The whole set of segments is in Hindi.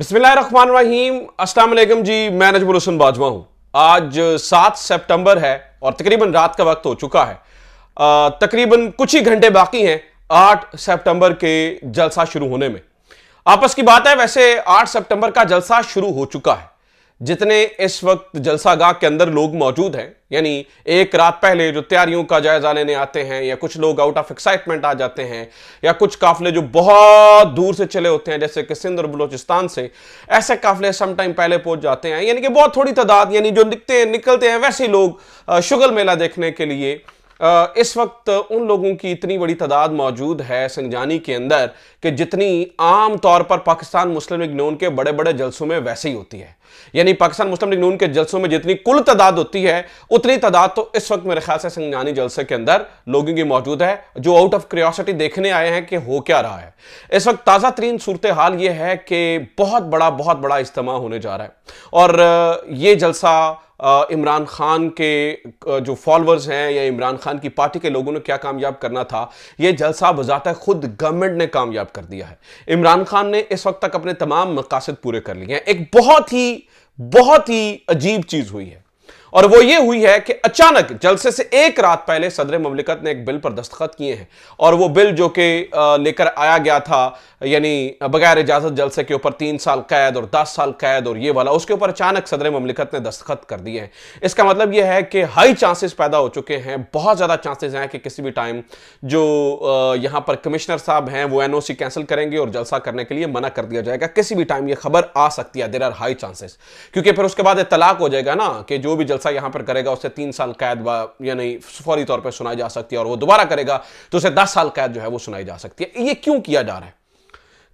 बिस्मिल्लाहिर्रहमानिर्रहीम अस्सलाम वालेकुम जी मैं नजमुल हुसैन बाजवा हूँ आज सात सितंबर है और तकरीबन रात का वक्त हो चुका है तकरीबन कुछ ही घंटे बाकी हैं आठ सितंबर के जलसा शुरू होने में आपस की बात है वैसे आठ सितंबर का जलसा शुरू हो चुका है जितने इस वक्त जलसागाह के अंदर लोग मौजूद हैं यानी एक रात पहले जो तैयारियों का जायजा लेने आते हैं या कुछ लोग आउट ऑफ एक्साइटमेंट आ जाते हैं या कुछ काफिले जो बहुत दूर से चले होते हैं जैसे कि सिंध और बलोचिस्तान से ऐसे काफिले सम टाइम पहले पहुंच जाते हैं यानी कि बहुत थोड़ी तादाद यानी जो निकते हैं निकलते हैं वैसे लोग शुगल मेला देखने के लिए इस वक्त उन लोगों की इतनी बड़ी तादाद मौजूद है संजानी के अंदर कि जितनी आम तौर पर पाकिस्तान मुस्लिम लीग नून के बड़े बड़े जलसों में वैसे ही होती है यानी पाकिस्तान मुस्लिम लीग नून के जलसों में जितनी कुल तादाद होती है उतनी तादाद तो इस वक्त मेरे ख्याल से संजानी जलसे के अंदर लोगों की मौजूद है जो आउट ऑफ क्रियोसिटी देखने आए हैं कि हो क्या रहा है इस वक्त ताज़ा तरीन सूरत हाल यह है कि बहुत बड़ा बहुत बड़ा इज्तम होने जा रहा है और ये जलसा इमरान खान के जो फॉलोअर्स हैं या इमरान खान की पार्टी के लोगों ने क्या कामयाब करना था ये जलसा बजाता खुद गवर्नमेंट ने कामयाब कर दिया है इमरान खान ने इस वक्त तक अपने तमाम मकासद पूरे कर लिए हैं एक बहुत ही बहुत ही अजीब चीज़ हुई है और वो ये हुई है कि अचानक जलसे से एक रात पहले सदर ममलिकत ने एक बिल पर दस्तखत किए हैं और वो बिल जो कि लेकर आया गया था यानी बगैर इजाजत जलसे के ऊपर तीन साल कैद और दस साल कैद और ये वाला उसके ऊपर अचानक सदर ममलिकत ने दस्तखत कर दिए हैं इसका मतलब यह है कि हाई चांसेस पैदा हो चुके हैं बहुत ज़्यादा चांसेस हैं कि किसी भी टाइम जो यहां पर कमिश्नर साहब हैं वो एन कैंसिल करेंगे और जलसा करने के लिए मना कर दिया जाएगा किसी भी टाइम यह खबर आ सकती है देर आर हाई चांसेस क्योंकि फिर उसके बाद तलाक हो जाएगा ना कि जो भी जलसा यहां पर करेगा उसे तीन साल कैद यानी फौरी तौर पर सुनाई जा सकती है और वो दोबारा करेगा तो उसे दस साल कैद जो है वो सुनाई जा सकती है ये क्यों किया जा रहा है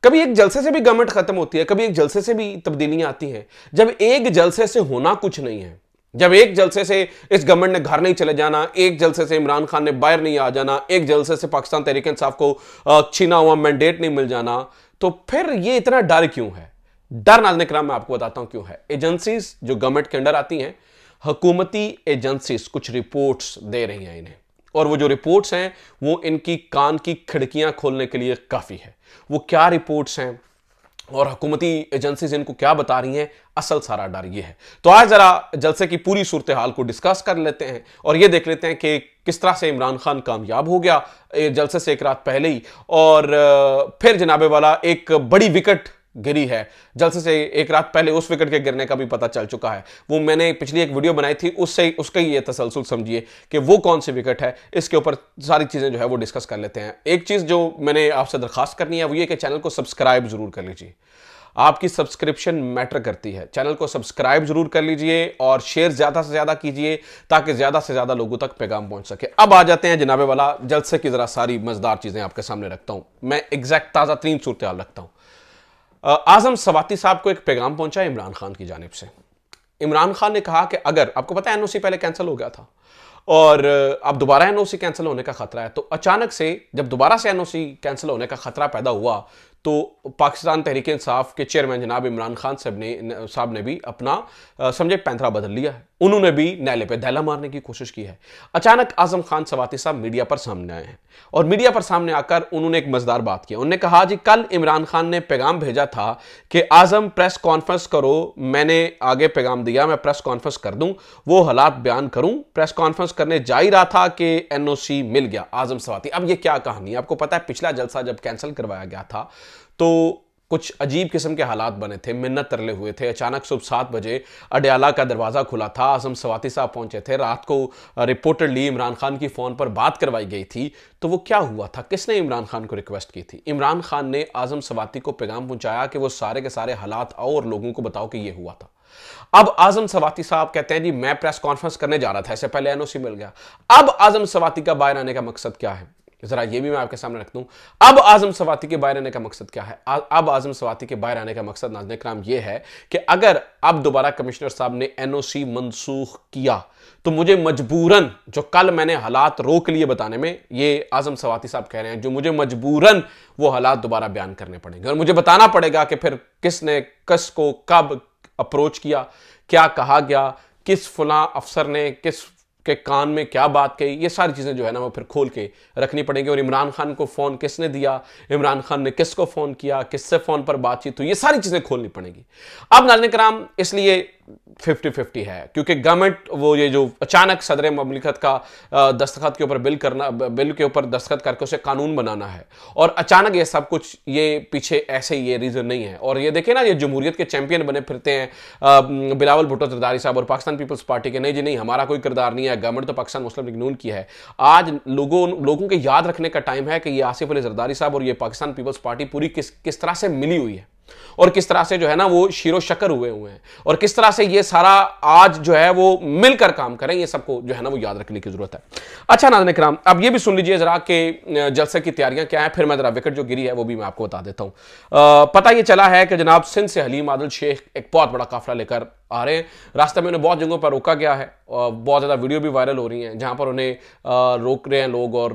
कभी एक जलसे से भी गवर्नमेंट खत्म होती है कभी एक जलसे से भी तब्दीलियां आती हैं जब एक जलसे से होना कुछ नहीं है जब एक जलसे से इस गवर्नमेंट ने घर नहीं चले जाना एक जलसे से इमरान खान ने बाहर नहीं आ जाना एक जलसे से पाकिस्तान तहरीक इंसाफ को छीना हुआ मैंडेट नहीं मिल जाना तो फिर ये इतना डर क्यों है डर नाजने कराम मैं आपको बताता हूं क्यों है एजेंसीज जो गवर्नमेंट के अंडर आती हैं हकूमती एजेंसीज कुछ रिपोर्ट्स दे रही हैं इन्हें और वो जो रिपोर्ट्स हैं वो इनकी कान की खिड़कियां खोलने के लिए काफ़ी है वो क्या रिपोर्ट्स हैं और हकूमती एजेंसीज इनको क्या बता रही हैं असल सारा डर ये है तो आज ज़रा जलसे की पूरी सूरत हाल को डिस्कस कर लेते हैं और ये देख लेते हैं कि किस तरह से इमरान खान कामयाब हो गया जलसे से एक रात पहले ही और फिर जनाबे वाला एक बड़ी विकट गिरी है जल्द से एक रात पहले उस विकेट के गिरने का भी पता चल चुका है वो मैंने पिछली एक वीडियो बनाई थी उससे उसका ही ये तसलसल समझिए कि वो कौन सी विकेट है इसके ऊपर सारी चीज़ें जो है वो डिस्कस कर लेते हैं एक चीज़ जो मैंने आपसे दरखास्त करनी है वो ये कि चैनल को सब्सक्राइब ज़रूर कर लीजिए आपकी सब्सक्रिप्शन मैटर करती है चैनल को सब्सक्राइब जरूर कर लीजिए और शेयर ज्यादा से ज्यादा कीजिए ताकि ज्यादा से ज्यादा लोगों तक पैगाम पहुंच सके अब आ जाते हैं जनाबे वाला जलसे की जरा सारी मज़दार चीजें आपके सामने रखता हूं मैं एग्जैक्ट ताजा तरीन सूरत रखता हूं आजम सवाती साहब को एक पैगाम पहुंचा इमरान खान की जानब से इमरान खान ने कहा कि अगर आपको पता है एनओसी पहले कैंसिल हो गया था और अब दोबारा एनओसी कैंसिल होने का खतरा है तो अचानक से जब दोबारा से एनओसी कैंसिल होने का खतरा पैदा हुआ तो पाकिस्तान तहरीक इंसाफ के चेयरमैन जनाब इमरान खान साहब ने साहब ने भी अपना समझे पैंतरा बदल लिया है उन्होंने भी नैले पे दैला मारने की कोशिश की है अचानक आजम खान सवाती साहब मीडिया पर सामने आए हैं और मीडिया पर सामने आकर उन्होंने एक मजेदार बात की उन्होंने कहा जी कल इमरान खान ने पैगाम भेजा था कि आजम प्रेस कॉन्फ्रेंस करो मैंने आगे पैगाम दिया मैं प्रेस कॉन्फ्रेंस कर दूं वो हालात बयान करूं प्रेस कॉन्फ्रेंस करने जा ही रहा था कि एनओसी मिल गया आजम सवाती अब यह क्या कहानी आपको पता है पिछला जलसा जब कैंसिल करवाया गया था तो कुछ अजीब किस्म के हालात बने थे मिन्नत तरले हुए थे अचानक सुबह सात बजे अडयाला का दरवाज़ा खुला था आजम सवाती साहब पहुंचे थे रात को रिपोर्टरली इमरान खान की फ़ोन पर बात करवाई गई थी तो वो क्या हुआ था किसने इमरान खान को रिक्वेस्ट की थी इमरान खान ने आजम सवाती को पैगाम पहुंचाया कि वो सारे के सारे हालात आओ और लोगों को बताओ कि ये हुआ था अब आजम सवाती साहब कहते हैं जी मैं प्रेस कॉन्फ्रेंस करने जा रहा था इससे पहले एनओसी मिल गया अब आजम सवाती का बाहर आने का मकसद क्या है ज़रा ये भी मैं आपके सामने रख दूँ अब आज़म सवाती के बाहर आने का मकसद क्या है आ, अब आज़म सवाती के बाहर आने का मकसद नाजन कराम यह है कि अगर अब दोबारा कमिश्नर साहब ने एन ओ सी मनसूख किया तो मुझे मजबूरन जो कल मैंने हालात रोक लिए बताने में ये आज़म सवाती साहब कह रहे हैं जो मुझे मजबूरन वो हालात दोबारा बयान करने पड़ेंगे और मुझे बताना पड़ेगा कि फिर किसने किस को कब अप्रोच किया क्या कहा गया किस फुला अफसर ने किस के कान में क्या बात कही ये सारी चीज़ें जो है ना वो फिर खोल के रखनी पड़ेंगी और इमरान खान को फ़ोन किसने दिया इमरान खान ने किसको फ़ोन किया किससे फ़ोन पर बातचीत हुई ये सारी चीज़ें खोलनी पड़ेंगी अब नाजन कराम इसलिए फिफ्टी फिफ्टी है क्योंकि गवर्नमेंट वो ये जो अचानक सदर ममलिकत का दस्तखत के ऊपर बिल करना बिल के ऊपर दस्तखत करके उसे कानून बनाना है और अचानक ये सब कुछ ये पीछे ऐसे ये रीज़न नहीं है और ये देखिए ना ये जमहूरियत के चैंपियन बने फिरते हैं बिलावल भुट्टो सरदारी साहब और पाकिस्तान पीपल्स पार्टी के नहीं जी नहीं हमारा कोई किरदार नहीं है गवर्नमेंट तो पाकिस्तान मुस्लिम लीग नून की है आज लोगों लोगों के याद रखने का टाइम है कि ये आसिफ अली जरदारी साहब और ये पाकिस्तान पीपल्स पार्टी पूरी किस किस तरह से मिली हुई है और किस तरह से जो है ना वो शीरो शकर हुए हुए हैं और किस तरह से ये सारा आज जो है वो मिलकर काम करें ये सबको जो है ना वो याद रखने की ज़रूरत है अच्छा नाजन कराम अब ये भी सुन लीजिए ज़रा कि जलसे की तैयारियां क्या है फिर मैं ज़रा विकेट जो गिरी है वो भी मैं आपको बता देता आ, पता ये चला है कि जनाब सिंध से हलीम आदल शेख एक बहुत बड़ा काफिला लेकर आ रहे हैं रास्ते में उन्हें बहुत जगहों पर रोका गया है और बहुत ज़्यादा वीडियो भी वायरल हो रही हैं जहाँ पर उन्हें रोक रहे हैं लोग और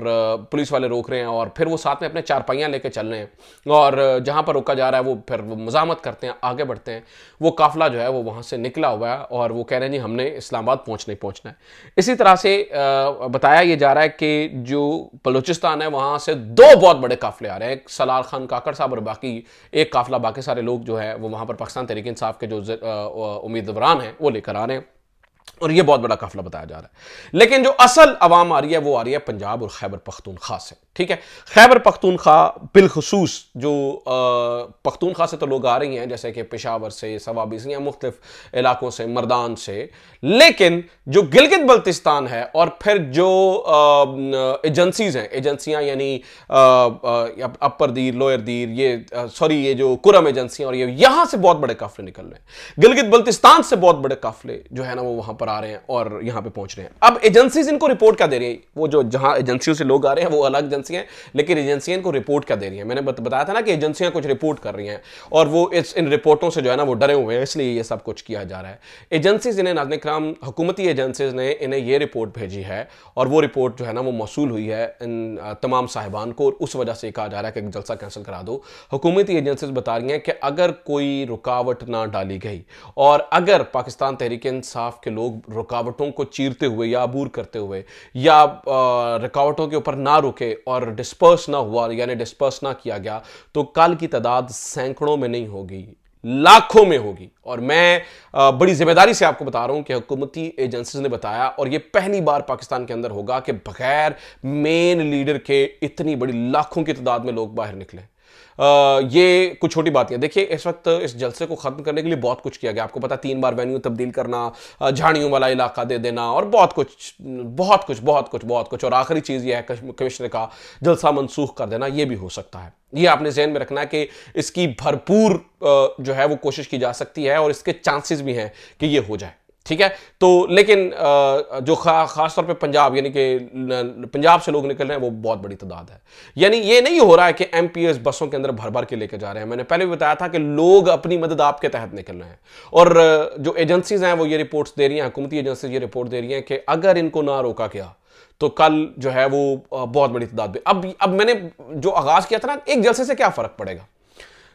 पुलिस वाले रोक रहे हैं और फिर वो साथ में अपने चारपाइयाँ लेके चल रहे हैं और जहाँ पर रोका जा रहा है वो फिर वो मजामत करते हैं आगे बढ़ते हैं वो काफिला जो है वो वहाँ से निकला हुआ है और वो कह रहे हैं जी हमने इस्लामाबाद पहुँचने पहुँचना है इसी तरह से बताया ये जा रहा है कि जो बलोचिस्तान है वहाँ से दो बहुत बड़े काफिले आ रहे हैं एक सलार खान काकड़ साहब और बाकी एक काफिला बाकी सारे लोग जो है वो वहाँ पर पाकिस्तान तरीके इंसाफ के जो उम्मीद दौरान है वो लेकर आ रहे हैं और ये बहुत बड़ा काफिला बताया जा रहा है लेकिन जो असल आवाम आ रही है वो आ रही है पंजाब और खैबर पख्तूनख्वा से ठीक है खैबर पख्तूनख्वा बिलखसूस जो पख्तूनख्वा से तो लोग आ रही हैं जैसे कि पेशावर से या मुख्तफ इलाकों से मर्दान से लेकिन जो गिलगित बल्तिस्तान है और फिर जो एजेंसीज़ हैं एजेंसियाँ यानी अपर दीर लोअर दीर ये सॉरी ये जो कुरम एजेंसियाँ और ये यहाँ से बहुत बड़े काफ़ले निकल रहे हैं गिलगित बल्तिस्तान से बहुत बड़े काफ़ले जो है ना वो वहाँ पर आ रहे हैं और यहाँ पर पहुँच रहे हैं अब एजेंसीज इनको रिपोर्ट क्या दे रही है वो जो जहाँ एजेंसियों से लोग आ रहे हैं वो अलग एजेंसियां लेकिन एजेंसियाँ इनको रिपोर्ट क्या दे रही है मैंने बताया था ना कि एजेंसियां कुछ रिपोर्ट कर रही हैं और वो इस इन रिपोर्टों से जो है ना वो डरे हुए हैं इसलिए ये सब कुछ किया जा रहा है एजेंसीज इन्हें नाजन कराम हुकूमती एजेंसीज ने इन्हें ये रिपोर्ट भेजी है और वो रिपोर्ट जो है ना वो मौसू हुई है इन तमाम साहिबान को उस वजह से कहा जा रहा है कि जलसा कैंसिल करा दो हुकूमती एजेंसीज बता रही हैं कि अगर कोई रुकावट ना डाली गई और अगर पाकिस्तान तहरीक इंसाफ के लोग रुकावटों को चीरते हुए या अबूर करते हुए या रुकावटों के ऊपर ना रुके और डिस्पर्स ना हुआ यानी डिस्पर्स ना किया गया तो कल की तादाद सैकड़ों में नहीं होगी लाखों में होगी और मैं बड़ी जिम्मेदारी से आपको बता रहा हूं कि हुकूमती एजेंसी ने बताया और यह पहली बार पाकिस्तान के अंदर होगा कि बगैर मेन लीडर के इतनी बड़ी लाखों की तादाद में लोग बाहर निकले ये कुछ छोटी बात है देखिए इस वक्त इस जलसे को ख़त्म करने के लिए बहुत कुछ किया गया आपको पता तीन बार वेन्यू तब्दील करना झाड़ियों वाला इलाका दे देना और बहुत कुछ बहुत कुछ बहुत कुछ बहुत कुछ और आखिरी चीज़ यह है कमिश्नर का जलसा मनसूख कर देना यह भी हो सकता है ये आपने जहन में रखना है कि इसकी भरपूर जो है वो कोशिश की जा सकती है और इसके चांसेस भी हैं कि ये हो जाए ठीक है तो लेकिन जो खा, खास तौर पे पंजाब यानी कि पंजाब से लोग निकल रहे हैं वो बहुत बड़ी तादाद है यानी ये नहीं हो रहा है कि एम बसों के अंदर भर भर के लेकर जा रहे हैं मैंने पहले भी बताया था कि लोग अपनी मदद आपके तहत निकल रहे हैं और जो एजेंसीज हैं वो ये रिपोर्ट्स दे रही हैं हुकूमती एजेंसी ये रिपोर्ट दे रही हैं कि अगर इनको ना रोका गया तो कल जो है वो बहुत बड़ी तादाद में अब अब मैंने जो आगाज़ किया था ना एक जलसे से क्या फ़र्क पड़ेगा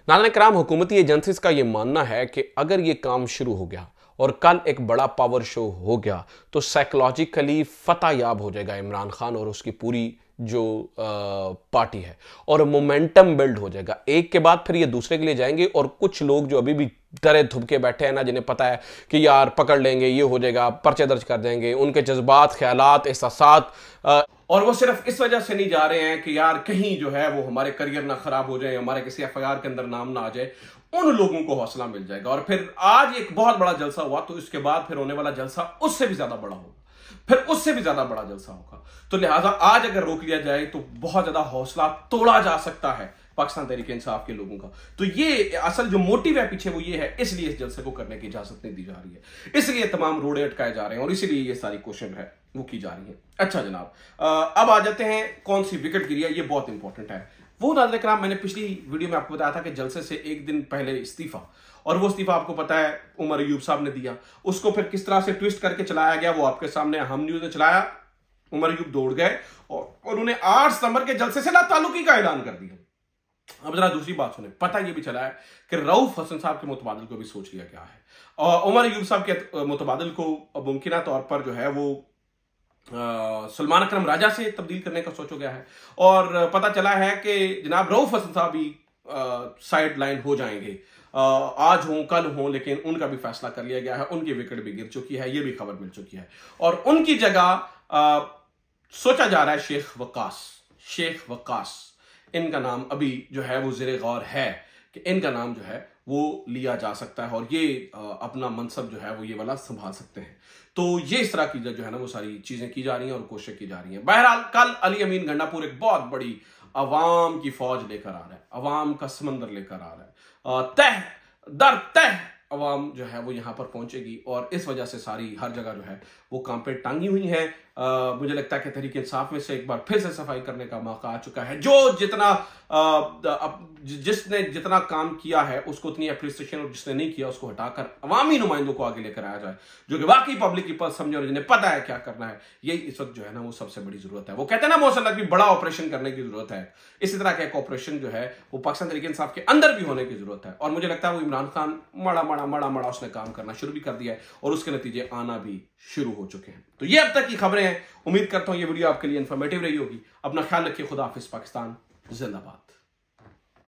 नारायण कराम हुकूमती एजेंसीज का ये मानना है कि अगर ये काम शुरू हो गया और कल एक बड़ा पावर शो हो गया तो साइकोलॉजिकली फतेह याब हो जाएगा इमरान खान और उसकी पूरी जो आ, पार्टी है और मोमेंटम बिल्ड हो जाएगा एक के बाद फिर ये दूसरे के लिए जाएंगे और कुछ लोग जो अभी भी डरे धुबके बैठे हैं ना जिन्हें पता है कि यार पकड़ लेंगे ये हो जाएगा पर्चे दर्ज कर देंगे उनके जज्बात ख्याल एहसास और वो सिर्फ इस वजह से नहीं जा रहे हैं कि यार कहीं जो है वो हमारे करियर ना खराब हो जाए हमारे किसी एफ के अंदर नाम ना आ जाए उन लोगों को हौसला मिल जाएगा और फिर आज एक बहुत बड़ा जलसा हुआ तो इसके बाद फिर होने वाला जलसा उससे भी ज्यादा बड़ा होगा फिर उससे भी ज्यादा बड़ा जलसा होगा तो लिहाजा आज अगर रोक लिया जाए तो बहुत ज्यादा हौसला तोड़ा जा सकता है पाकिस्तान तरीके इंसाफ के लोगों का तो ये असल जो मोटिव है पीछे वो ये है इसलिए इस जलसे को करने की इजाजत नहीं दी जा रही है इसलिए तमाम रोड़े अटकाए जा रहे हैं और इसीलिए ये सारी क्वेश्चन है वो की जा रही है अच्छा जनाब अब आ जाते हैं कौन सी विकेट गिरी है ये बहुत इंपॉर्टेंट है वो राधाराम मैंने पिछली वीडियो में आपको बताया था कि जलसे से एक दिन पहले इस्तीफा और वो इस्तीफा आपको पता है उमर अयूब साहब ने दिया उसको फिर किस तरह से ट्विस्ट करके चलाया गया वो आपके सामने हम न्यूज ने चलाया उमर अयूब दौड़ गए और, और उन्हें आठ सितंबर के जलसे से लातालुकी का ऐलान कर दिया अब जरा दूसरी बात सुने पता यह भी चला है कि रऊफ हसन साहब के मुतबादल को भी सोच लिया गया है और उमर अयूब साहब के मुतबादल को मुमकिन तौर पर जो है वो सलमान अक्रम राजा से तब्दील करने का सोचो गया है और पता चला है कि जनाब रऊफ हसन साहब भी साइड लाइन हो जाएंगे आज हों कल हों लेकिन उनका भी फैसला कर लिया गया है उनकी विकेट भी गिर चुकी है ये भी खबर मिल चुकी है और उनकी जगह सोचा जा रहा है शेख वकास शेख वकास इनका नाम अभी जो है वो जेर गौर है कि इनका नाम जो है वो लिया जा सकता है और ये आ, अपना मनसब जो है वो ये वाला संभाल सकते हैं तो ये इस तरह की जो है ना वो सारी चीजें की जा रही हैं और कोशिश की जा रही हैं बहरहाल कल अली अमीन गंडापुर एक बहुत बड़ी अवाम की फौज लेकर आ रहा है अवाम का समंदर लेकर आ रहा है तह दर तह अवाम जो है वो यहां पर पहुंचेगी और इस वजह से सारी हर जगह जो है वो काम पे टांगी हुई है आ, मुझे लगता है कि तरीके इंसाफ में से एक बार फिर से सफाई करने का मौका आ चुका है जो जितना आ, जिसने जितना काम किया है उसको उतनी अप्रिसिएशन और जिसने नहीं किया उसको हटाकर अवामी नुमाइंदों को आगे लेकर आया जाए जो कि वाकई पब्लिक की पद समझे और जिन्हें पता है क्या करना है यही इस वक्त जो है ना वो सबसे बड़ी जरूरत है वो कहते हैं ना मौसम भी बड़ा ऑपरेशन करने की जरूरत है इसी तरह का एक ऑपरेशन जो है वो पाकिस्तान तरीके इंसाफ के अंदर भी होने की जरूरत है और मुझे लगता है वो इमरान खान मड़ा मड़ा मड़ा मड़ा उसने काम करना शुरू भी कर दिया है और उसके नतीजे आना भी शुरू हो चुके हैं तो ये अब तक की खबरें हैं उम्मीद करता हूं ये वीडियो आपके लिए इंफॉर्मेटिव रही होगी अपना ख्याल रखिए खुदा हाफिज पाकिस्तान जिंदाबाद